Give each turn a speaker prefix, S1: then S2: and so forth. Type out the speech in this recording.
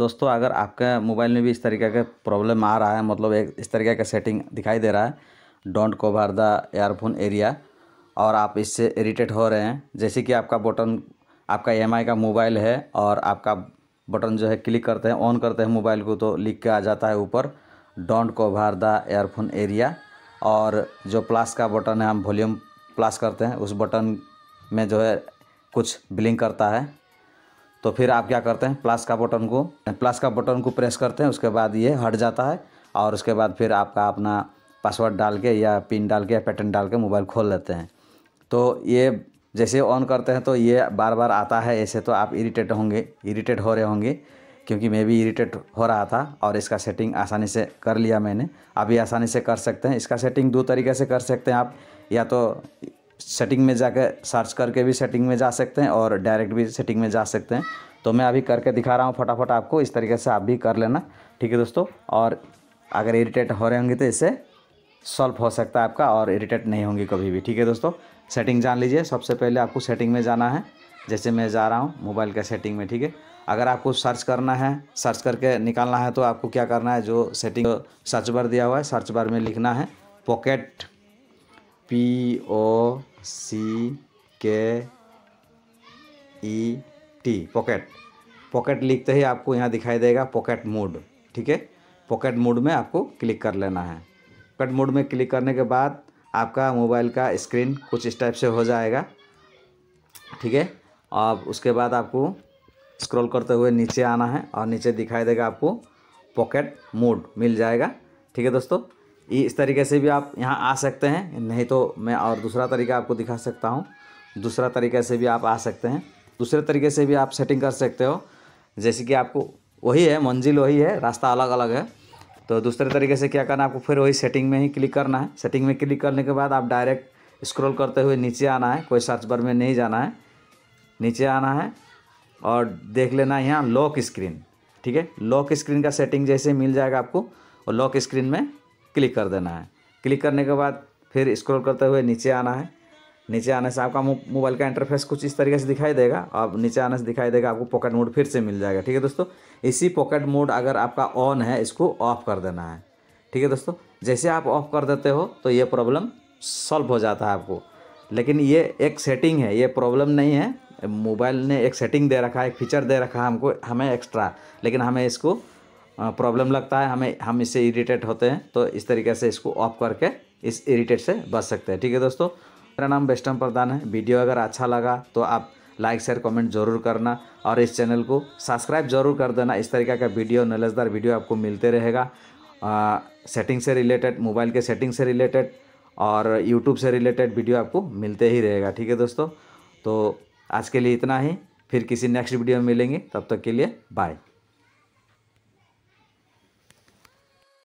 S1: दोस्तों अगर आपके मोबाइल में भी इस तरीके का प्रॉब्लम आ रहा है मतलब एक इस तरीके का सेटिंग दिखाई दे रहा है don't cover the earphone area और आप इससे इरीटेट हो रहे हैं जैसे कि आपका बटन आपका ई e का मोबाइल है और आपका बटन जो है क्लिक करते हैं ऑन करते हैं मोबाइल को तो लिख के आ जाता है ऊपर don't cover the earphone area और जो प्लस का बटन है हम वॉल्यूम प्लस करते हैं उस बटन में जो है कुछ ब्लिंक करता है तो फिर आप क्या करते हैं प्लस का बटन को प्लस का बटन को प्रेस करते हैं उसके बाद ये हट जाता है और उसके बाद फिर आपका अपना पासवर्ड डाल के या पिन डाल के या पैटर्न डाल के मोबाइल खोल लेते हैं तो ये जैसे ऑन करते हैं तो ये बार बार आता है ऐसे तो आप इरीटेट होंगे इरीटेट हो रहे होंगे क्योंकि मैं भी इरीटेट हो रहा था और इसका सेटिंग आसानी से कर लिया मैंने अभी आसानी से कर सकते हैं इसका सेटिंग दो तरीके से कर सकते हैं आप या तो सेटिंग में जाकर सर्च करके भी सेटिंग में जा सकते हैं और डायरेक्ट भी सेटिंग में जा सकते हैं तो मैं अभी करके दिखा रहा हूँ फटाफट आपको इस तरीके से आप भी कर लेना ठीक है दोस्तों और अगर इरीटेट हो रहे होंगे तो इससे सॉल्व हो सकता है आपका और इरीटेट नहीं होंगी कभी भी ठीक है दोस्तों सेटिंग जान लीजिए सबसे पहले आपको सेटिंग में जाना है जैसे मैं जा रहा हूँ मोबाइल का सेटिंग में ठीक है अगर आपको सर्च करना है सर्च करके निकालना है तो आपको क्या करना है जो सेटिंग सर्च बार दिया हुआ है सर्च बार में लिखना है पॉकेट पी ओ सी के ई टी पॉकेट पॉकेट लिखते ही आपको यहाँ दिखाई देगा पॉकेट मोड ठीक है पॉकेट मोड में आपको क्लिक कर लेना है पॉकेट मोड में क्लिक करने के बाद आपका मोबाइल का स्क्रीन कुछ इस टाइप से हो जाएगा ठीक है अब उसके बाद आपको स्क्रॉल करते हुए नीचे आना है और नीचे दिखाई देगा आपको पॉकेट मोड मिल जाएगा ठीक है दोस्तों इस तरीके से भी आप यहाँ आ सकते हैं नहीं तो मैं और दूसरा तरीका आपको दिखा सकता हूँ दूसरा तरीके से भी आप आ सकते हैं दूसरे तरीके से भी आप सेटिंग कर सकते हो जैसे कि आपको वही है मंजिल वही है रास्ता अलग अलग है तो दूसरे तरीके से क्या करना है आपको फिर वही सेटिंग में ही क्लिक करना है सेटिंग में क्लिक करने के बाद आप डायरेक्ट स्क्रॉल करते हुए नीचे आना है कोई सर्च बार में नहीं जाना है नीचे आना है और देख लेना है यहाँ लॉक स्क्रीन ठीक है लॉक स्क्रीन का सेटिंग जैसे मिल जाएगा आपको और लॉक स्क्रीन में क्लिक कर देना है क्लिक करने के बाद फिर स्क्रॉल करते हुए नीचे आना है नीचे आने से आपका मोबाइल का इंटरफेस कुछ इस तरीके से दिखाई देगा अब नीचे आने से दिखाई देगा आपको पॉकेट मोड फिर से मिल जाएगा ठीक है दोस्तों इसी पॉकेट मोड अगर आपका ऑन है इसको ऑफ कर देना है ठीक है दोस्तों जैसे आप ऑफ कर देते हो तो ये प्रॉब्लम सॉल्व हो जाता है आपको लेकिन ये एक सेटिंग है ये प्रॉब्लम नहीं है मोबाइल ने एक सेटिंग दे रखा है एक फीचर दे रखा है हमको हमें एक्स्ट्रा लेकिन हमें इसको प्रॉब्लम लगता है हमें हम इससे इरीटेट होते हैं तो इस तरीके से इसको ऑफ करके इस इरीटेट से बच सकते हैं ठीक है दोस्तों मेरा नाम बेस्टम प्रधान है वीडियो अगर अच्छा लगा तो आप लाइक शेयर कमेंट जरूर करना और इस चैनल को सब्सक्राइब जरूर कर देना इस तरीके का वीडियो नलजदार वीडियो आपको मिलते रहेगा सेटिंग से रिलेटेड मोबाइल के सेटिंग से रिलेटेड और यूट्यूब से रिलेटेड वीडियो आपको मिलते ही रहेगा ठीक है दोस्तों तो आज के लिए इतना ही फिर किसी नेक्स्ट वीडियो में मिलेंगे तब तक के लिए बाय